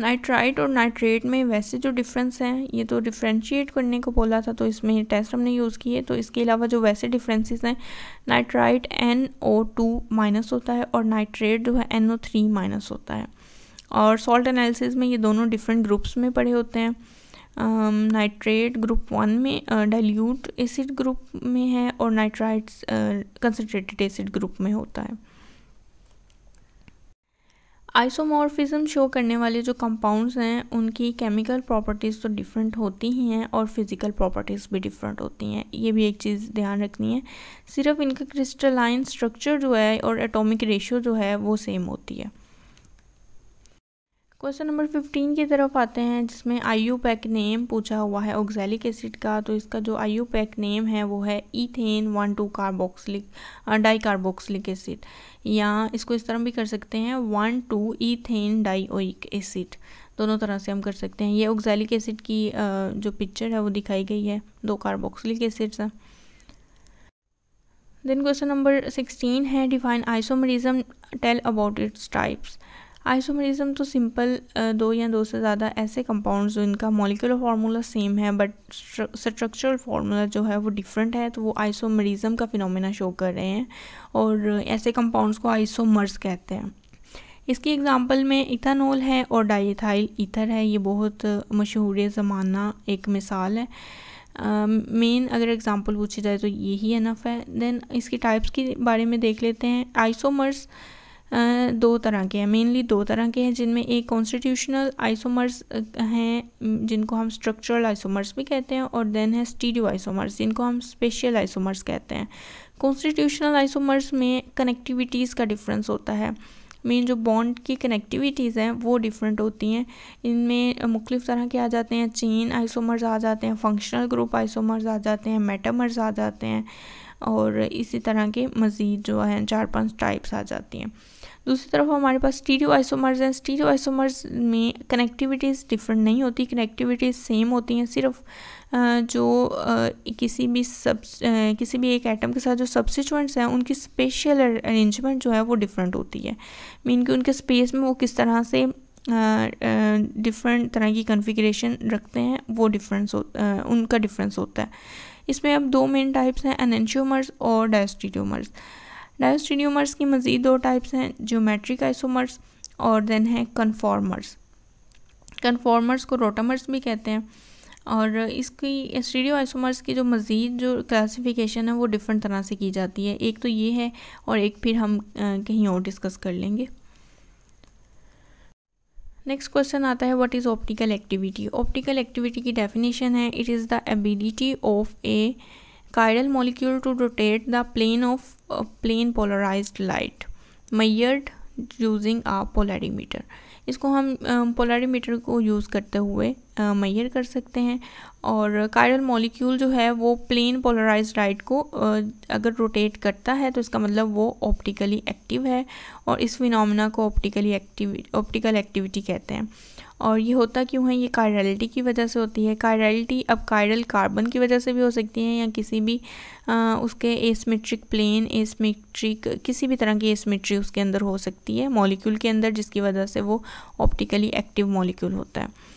नाइट्राइट और नाइट्रेट में वैसे जो डिफरेंस है ये तो डिफ्रेंशिएट करने को बोला था तो इसमें टेस्ट हमने यूज़ किए तो इसके अलावा जो वैसे डिफरेंसेस हैं nitrite N O two minus होता है और नाइट्रेट जो है एन ओ थ्री माइनस होता है और सॉल्ट एनालिसिस में ये दोनों डिफरेंट ग्रुप्स में पड़े होते हैं नाइट्रेट ग्रुप वन में डाइल्यूट एसिड ग्रुप में है और नाइट्राइट्स कंसनट्रेटेड एसिड ग्रुप में होता है आइसोमॉर्फिज्म शो करने वाले जो कंपाउंड्स हैं उनकी केमिकल प्रॉपर्टीज़ तो डिफरेंट होती ही हैं और फिज़िकल प्रॉपर्टीज़ भी डिफरेंट होती हैं ये भी एक चीज़ ध्यान रखनी है सिर्फ इनका क्रिस्टलाइन स्ट्रक्चर जो है और एटॉमिक रेशियो जो है वो सेम होती है क्वेश्चन नंबर फिफ्टीन की तरफ आते हैं जिसमें आई यू पैक नेम पूछा हुआ है ऑक्जैलिक एसिड का तो इसका जो आई यू पैक नेम है वो है ethane one two carboxylic di carboxylic acid या इसको इस तरह भी कर सकते हैं one two ethanoic acid दोनों तरह से हम कर सकते हैं ये ऑक्जैलिक एसिड की जो पिक्चर है वो दिखाई गई है दो कार्बोक्सिलिक एसिड्स हैं देन क्वेश्चन नंबर सिक्सटीन है define isomerism tell about its types isomerism तो सिंपल दो या दो से ज़्यादा ऐसे कंपाउंड्स जो इनका मॉलिकुलर फार्मूला सेम है बट स्ट्रक्चरल फार्मूला जो है वो डिफरेंट है तो वो आइसोमेरिज्म का फिनोमेना शो कर रहे हैं और ऐसे कंपाउंड्स को आइसोमर्स कहते हैं इसकी एग्जांपल में इथानोल है और डाइथाइल ईथर है ये बहुत मशहूर ज़माना एक मिसाल है मेन uh, अगर एग्ज़ाम्पल पूछी जाए तो यही अनफ है देन इसकी टाइप्स के बारे में देख लेते हैं आइसोमर्स uh, दो तरह के हैं मेनली दो तरह के हैं जिनमें एक कॉन्स्टिट्यूशनल आइसोमर्स हैं जिनको हम स्ट्रक्चरल आइसोमर्स भी कहते हैं और देन है स्टीडियो आइसोमर्स जिनको हम स्पेशल आइसोमर्स कहते हैं कॉन्स्टिट्यूशनल आइसोमर्स में कनेक्टिविटीज़ का डिफरेंस होता है मेन जो बॉन्ड की कनेक्टिविटीज़ हैं वो डिफरेंट होती हैं इनमें मुख्तफ तरह के आ जाते हैं चेन आइसोमर्स आ जाते हैं फंक्शनल ग्रुप आइसोमर्स आ जाते हैं मेटामर्स आ जाते हैं और इसी तरह के मज़ीद जो हैं चार पांच टाइप्स आ जाती हैं दूसरी तरफ हमारे पास स्टीरियो आइसोमर्स हैं स्टीरियो आइसोमर्स में कनेक्टिविटीज़ डिफरेंट नहीं होती कनेक्टिविटीज़ सेम होती हैं सिर्फ जो किसी भी सब किसी भी एक एटम के साथ जो सब्सिट्यूएंट्स हैं उनकी स्पेशल अरेंजमेंट जो है वो डिफरेंट होती है मीन कि उनके स्पेस में वो किस तरह से डिफरेंट तरह की कन्फिग्रेशन रखते हैं वो डिफरेंस हो उनका डिफरेंस होता है इसमें अब दो मेन टाइप्स हैं एनेंशियोमर्स और डायस्टीडियोमर्स डायोस्टिडियोमर्स की मज़ीद दो टाइप्स हैं ज्योमेट्रिक आइसोमर्स और देन है कन्फॉर्मर्स कन्फॉर्मर्स को रोटामर्स भी कहते हैं और इसकी स्टीडियो आइसोमर्स की जो मज़ीद जो क्लासिफिकेशन है वो डिफरेंट तरह से की जाती है एक तो ये है और एक फिर हम कहीं और डिस्कस कर लेंगे नेक्स्ट क्वेश्चन आता है what is optical activity optical activity की डेफिनेशन है it is the ability of a chiral molecule to rotate the plane of plane polarise light measured using uh a इसको हम पोलारीमीटर को यूज़ करते हुए मैयर कर सकते हैं और कायरल मॉलिक्यूल जो है वो प्लेन पोलराइज लाइट को अगर रोटेट करता है तो इसका मतलब वो ऑप्टिकली एक्टिव है और इस फिनमिना को ऑप्टिकली एक्टिव ऑप्टिकल एक्टिविटी कहते हैं और ये होता क्यों है ये कायरलिटी की वजह से होती है कायरलिटी अब कायरल कार्बन की वजह से भी हो सकती है या किसी भी आ, उसके एसमेट्रिक प्लेन एसमेट्रिक किसी भी तरह की एसमेट्री उसके अंदर हो सकती है मॉलिक्यूल के अंदर जिसकी वजह से वो ऑप्टिकली एक्टिव मॉलिक्यूल होता है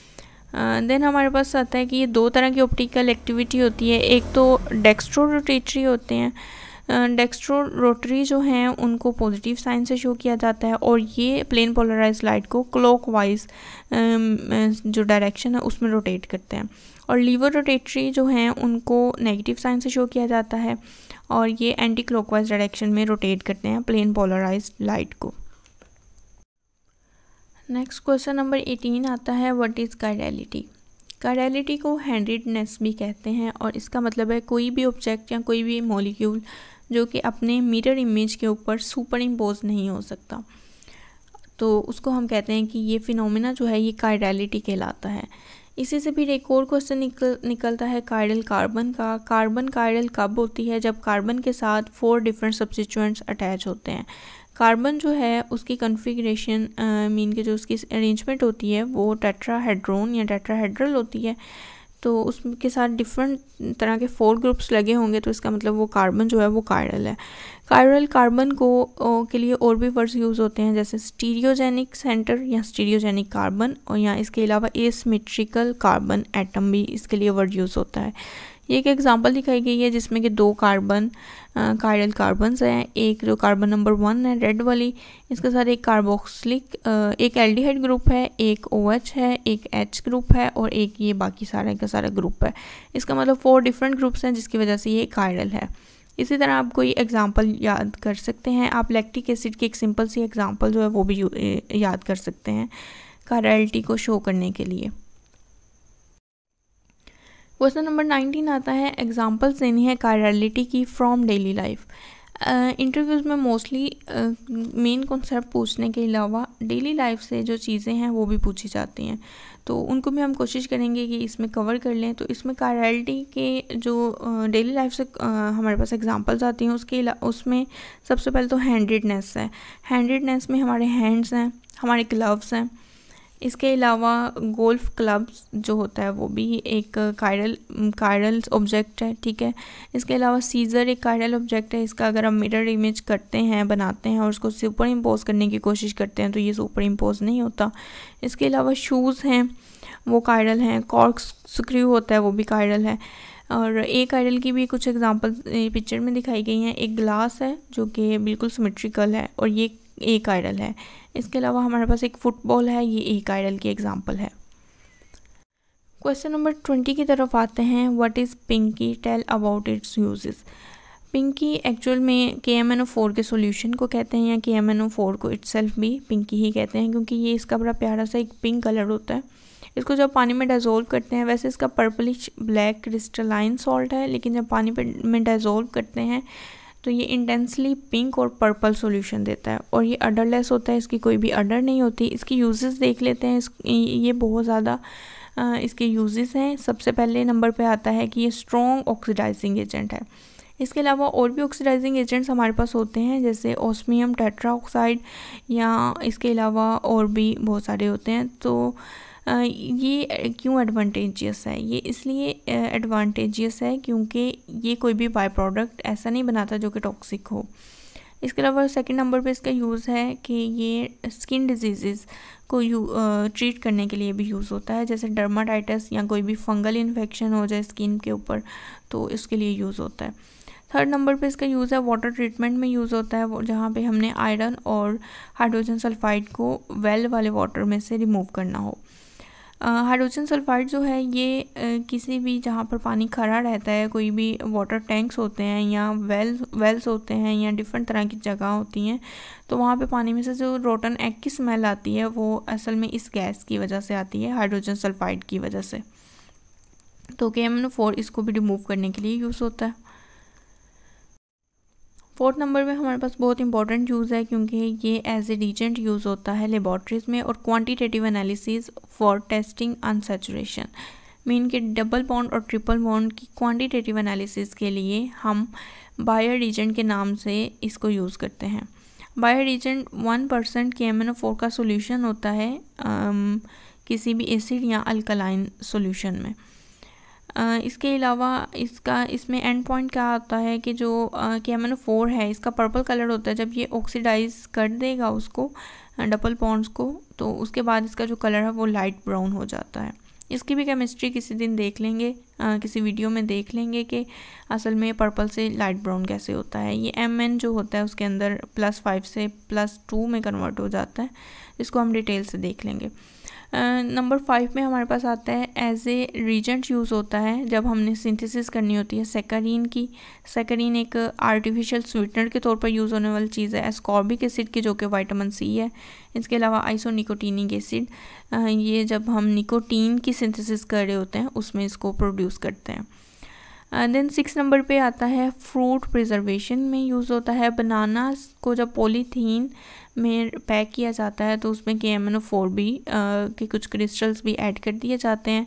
देन uh, हमारे पास आता है कि ये दो तरह की ऑप्टिकल एक्टिविटी होती है एक तो डेक्स्ट्रो रोटेटरी होते हैं डेक्स्ट्रो रोटरी जो हैं उनको पॉजिटिव साइन से शो किया जाता है और ये प्लेन पोलराइज लाइट को क्लॉक वाइज जो डायरेक्शन है उसमें रोटेट करते हैं और लीवर रोटेटरी जो हैं उनको नेगेटिव साइन से शो किया जाता है और ये एंटी वाइज डायरेक्शन में रोटेट करते हैं प्लेन पोलराइज लाइट को नेक्स्ट क्वेश्चन नंबर एटीन आता है व्हाट इज़ कार्डेलिटी कार्डेलिटी को हैंड्रेडनेस भी कहते हैं और इसका मतलब है कोई भी ऑब्जेक्ट या कोई भी मॉलिक्यूल जो कि अपने मिरर इमेज के ऊपर सुपर इम्पोज नहीं हो सकता तो उसको हम कहते हैं कि ये फिनोमिना जो है ये काइडलिटी कहलाता है इसी से फिर एक और क्वेश्चन निकल निकलता है काइडल कार्बन का कार्बन काइडल कब होती है जब कार्बन के साथ फोर डिफरेंट सब्सिट्यूएंट्स अटैच होते हैं कार्बन जो है उसकी कन्फिग्रेशन मीन के जो उसकी अरेंजमेंट होती है वो टेट्राहेड्रोन या टेट्राहेड्रल होती है तो उसके साथ डिफरेंट तरह के फोर ग्रुप्स लगे होंगे तो इसका मतलब वो कार्बन जो है वो कायरल है कायरल कार्बन को ओ, के लिए और भी वर्ड्स यूज़ होते हैं जैसे स्टीरियोजेनिक सेंटर या स्टीरियोजेनिक कार्बन और या इसके अलावा एसमेट्रिकल कार्बन एटम भी इसके लिए वर्ड यूज़ होता है ये एक एग्जांपल दिखाई गई है जिसमें कि दो कार्बन कायरल कार्बन हैं एक जो कार्बन नंबर वन है रेड वाली इसके साथ एक कार्बोक्सलिक एक एल्डिहाइड ग्रुप है एक ओ OH एच है एक एच ग्रुप है और एक ये बाकी सारा का सारा ग्रुप है इसका मतलब फोर डिफरेंट ग्रुप्स हैं जिसकी वजह से ये कायरल है इसी तरह आप कोई एग्ज़ाम्पल याद कर सकते हैं आप लैक्टिक एसिड की एक सिंपल सी एग्ज़ाम्पल जो है वो भी याद कर सकते हैं कारल्टी को शो करने के लिए क्वेश्चन नंबर नाइनटीन आता है एग्जाम्पल्स देनी है कायरलिटी की फ्रॉम डेली लाइफ इंटरव्यूज़ में मोस्टली मेन कॉन्सेप्ट पूछने के अलावा डेली लाइफ से जो चीज़ें हैं वो भी पूछी जाती हैं तो उनको भी हम कोशिश करेंगे कि इसमें कवर कर लें तो इसमें कारलिटी के जो डेली लाइफ से हमारे पास एग्जांपल्स आती हैं उसके उसमें सबसे पहले तो हैंडेडनेस है हैंडेडनेस में हमारे हैंड्स हैं हमारे ग्लव्स हैं इसके अलावा गोल्फ क्लब्स जो होता है वो भी एक कायरल कायरल ऑब्जेक्ट है ठीक है इसके अलावा सीज़र एक कायरल ऑब्जेक्ट है इसका अगर हम मिरर इमेज करते हैं बनाते हैं और उसको सुपर इम्पोज करने की कोशिश करते हैं तो ये सुपर इम्पोज नहीं होता इसके अलावा शूज़ हैं वो कायरल हैं कॉर्क स्क्रू होता है वो भी कायरल है और एक आइडल की भी कुछ एग्जांपल पिक्चर में दिखाई गई हैं एक ग्लास है जो कि बिल्कुल सिमेट्रिकल है और ये एक आइडल है इसके अलावा हमारे पास एक फ़ुटबॉल है ये एक आइडल की एग्ज़ाम्पल है क्वेश्चन नंबर ट्वेंटी की तरफ आते हैं what is pinky tell about its uses pinky actual में K M N O four के सोल्यूशन को कहते हैं या K M N O four को इट्स भी पिंकी ही कहते हैं क्योंकि ये इसका बड़ा प्यारा सा एक पिंक कलर होता है इसको जब पानी में डिज़ोल्व करते हैं वैसे इसका पर्पलिश ब्लैक क्रिस्टलाइन सॉल्ट है लेकिन जब पानी में डिज़ोल्व करते हैं तो ये इंटेंसली पिंक और पर्पल सॉल्यूशन देता है और ये अडरलेस होता है इसकी कोई भी अडर नहीं होती इसकी यूजेस देख लेते हैं इस ये बहुत ज़्यादा इसके यूजेस हैं सबसे पहले नंबर पे आता है कि ये स्ट्रॉन्ग ऑक्सीडाइजिंग एजेंट है इसके अलावा और भी ऑक्सीडाइजिंग एजेंट्स हमारे पास होते हैं जैसे ओस्मियम टेट्रा या इसके अलावा और भी बहुत सारे होते हैं तो ये क्यों एडवांटेजियस है ये इसलिए एडवांटेजियस है क्योंकि ये कोई भी बाय प्रोडक्ट ऐसा नहीं बनाता जो कि टॉक्सिक हो इसके अलावा सेकंड नंबर पे इसका यूज़ है कि ये स्किन डिजीज़ को यू ट्रीट करने के लिए भी यूज़ होता है जैसे डर्माटाइटस या कोई भी फंगल इन्फेक्शन हो जाए स्किन के ऊपर तो इसके लिए यूज़ होता है थर्ड नंबर पे इसका यूज़ है वाटर ट्रीटमेंट में यूज़ होता है वो जहाँ पे हमने आयरन और हाइड्रोजन सल्फाइड को वेल वाले वाटर में से रिमूव करना हो हाइड्रोजन सल्फाइड जो है ये किसी भी जहाँ पर पानी खड़ा रहता है कोई भी वाटर टैंक्स होते हैं या वेल वेल्स होते हैं या डिफरेंट तरह की जगह होती हैं तो वहाँ पे पानी में से जो रोटन एग की स्मेल आती है वो असल में इस गैस की वजह से आती है हाइड्रोजन सल्फाइड की वजह से तो के फोर इसको भी रिमूव करने के लिए यूज़ होता है फोर्थ नंबर में हमारे पास बहुत इंपॉर्टेंट यूज़ है क्योंकि ये एज ए रीजेंट यूज़ होता है लेबॉर्ट्रीज में और quantitative analysis for testing unsaturation mean के डबल बॉन्ड और ट्रिपल बॉन्ड की क्वांटिटेटिव एनालिसिस के लिए हम बायर रीजेंट के नाम से इसको यूज़ करते हैं Baeyer reagent one percent K M का सोल्यूशन होता है आम, किसी भी एसिड या अल्कलाइन सोल्यूशन में इसके अलावा इसका इसमें एंड पॉइंट क्या आता है कि जो के एम फोर है इसका पर्पल कलर होता है जब ये ऑक्सीडाइज कर देगा उसको डबल पॉन्ड्स को तो उसके बाद इसका जो कलर है वो लाइट ब्राउन हो जाता है इसकी भी केमिस्ट्री किसी दिन देख लेंगे आ, किसी वीडियो में देख लेंगे कि असल में पर्पल से लाइट ब्राउन कैसे होता है ये एम एन जो होता है उसके अंदर प्लस फाइव से प्लस टू में कन्वर्ट हो जाता है इसको हम डिटेल से देख लेंगे नंबर फाइव में हमारे पास आता है एज ए रीजेंट यूज़ होता है जब हमने सिंथेसिस करनी होती है सेकरीन की सेकरीन एक आर्टिफिशियल स्वीटनर के तौर पर यूज़ होने वाली चीज़ है एस्कॉर्बिक एसिड की जो कि वाइटामिन सी है इसके अलावा आइसोनिकोटीनिक एसिड ये जब हम निकोटीन की सिंथेसिस कर रहे होते हैं उसमें इसको प्रोड्यूस करते हैं देन सिक्स नंबर पे आता है फ्रूट प्रिजर्वेशन में यूज़ होता है बनाना को जब पॉलीथीन में पैक किया जाता है तो उसमें K M N O four B के कुछ क्रिस्टल्स भी ऐड कर दिए जाते हैं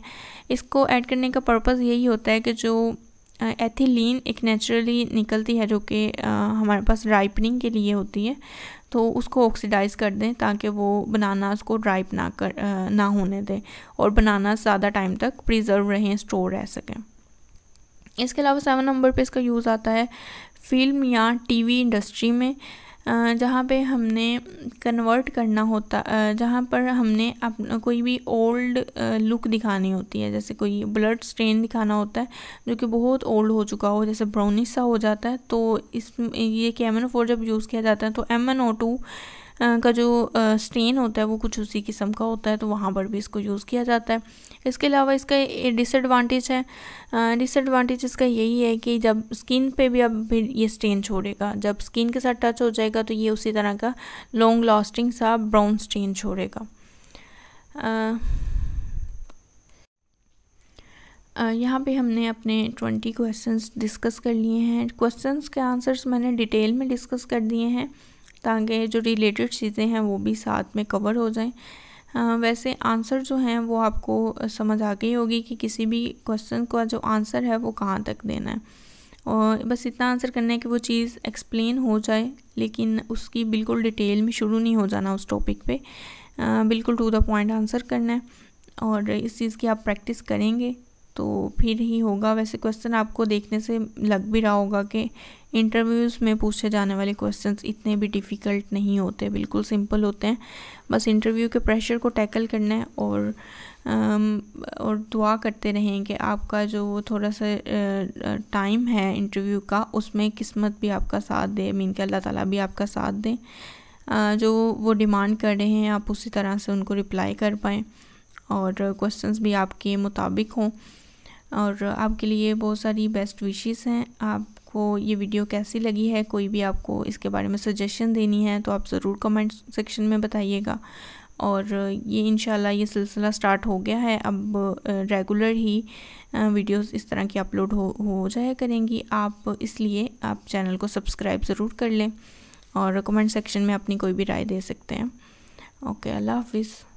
इसको ऐड करने का पर्पज़ यही होता है कि जो एथिलीन एक नेचुरली निकलती है जो कि हमारे पास राइपनिंग के लिए होती है तो उसको ऑक्सीडाइज़ कर दें ताकि वो बनानास को ड्राइप ना कर आ, ना होने दें और बनानास ज़्यादा टाइम तक प्रिजर्व रहें स्टोर रह सकें इसके अलावा सेवन नंबर पे इसका यूज़ आता है फिल्म या टीवी इंडस्ट्री में जहाँ पे हमने कन्वर्ट करना होता जहाँ पर हमने अपना कोई भी ओल्ड लुक दिखानी होती है जैसे कोई ब्लड स्ट्रेन दिखाना होता है जो कि बहुत ओल्ड हो चुका हो जैसे ब्राउनिश सा हो जाता है तो इस ये कैमन फोर जब यूज़ किया जाता है तो एम एन ओ टू का जो स्टेन होता है वो कुछ उसी किस्म का होता है तो वहाँ पर भी इसको यूज़ किया जाता है इसके अलावा इसका डिसएडवांटेज है डिसएडवांटेज इसका यही है कि जब स्किन पे भी अब ये स्टेन छोड़ेगा जब स्किन के साथ टच हो जाएगा तो ये उसी तरह का लॉन्ग लास्टिंग सा ब्राउन स्टेन छोड़ेगा यहाँ पे हमने अपने ट्वेंटी क्वेश्चंस डिस्कस कर लिए हैं क्वेश्चंस के आंसर्स मैंने डिटेल में डिस्कस कर दिए हैं ताकि जो रिलेटेड चीज़ें हैं वो भी साथ में कवर हो जाएं वैसे आंसर जो हैं वो आपको समझ आ गई होगी कि किसी भी क्वेश्चन का जो आंसर है वो कहाँ तक देना है और बस इतना आंसर करना है कि वो चीज़ एक्सप्लेन हो जाए लेकिन उसकी बिल्कुल डिटेल में शुरू नहीं हो जाना उस टॉपिक पे बिल्कुल टू द पॉइंट आंसर करना है और इस चीज़ की आप प्रैक्टिस करेंगे तो फिर ही होगा वैसे क्वेश्चन आपको देखने से लग भी रहा होगा कि इंटरव्यूज़ में पूछे जाने वाले क्वेश्चंस इतने भी डिफ़िकल्ट नहीं होते बिल्कुल सिंपल होते हैं बस इंटरव्यू के प्रेशर को टैकल करना है और और दुआ करते रहें कि आपका जो थोड़ा सा टाइम है इंटरव्यू का उसमें किस्मत भी आपका साथ दे मीन के अल्लाह ताला भी आपका साथ दें जो वो डिमांड कर रहे हैं आप उसी तरह से उनको रिप्लाई कर पाएँ और क्वेश्चंस भी आपके मुताबिक हों और आपके लिए बहुत सारी बेस्ट विशेस हैं आप आपको ये वीडियो कैसी लगी है कोई भी आपको इसके बारे में सजेशन देनी है तो आप ज़रूर कमेंट सेक्शन में बताइएगा और ये इन ये सिलसिला स्टार्ट हो गया है अब रेगुलर ही वीडियोस इस तरह की अपलोड हो हो जाया करेंगी आप इसलिए आप चैनल को सब्सक्राइब ज़रूर कर लें और कमेंट सेक्शन में अपनी कोई भी राय दे सकते हैं ओके अल्लाह हाफिज़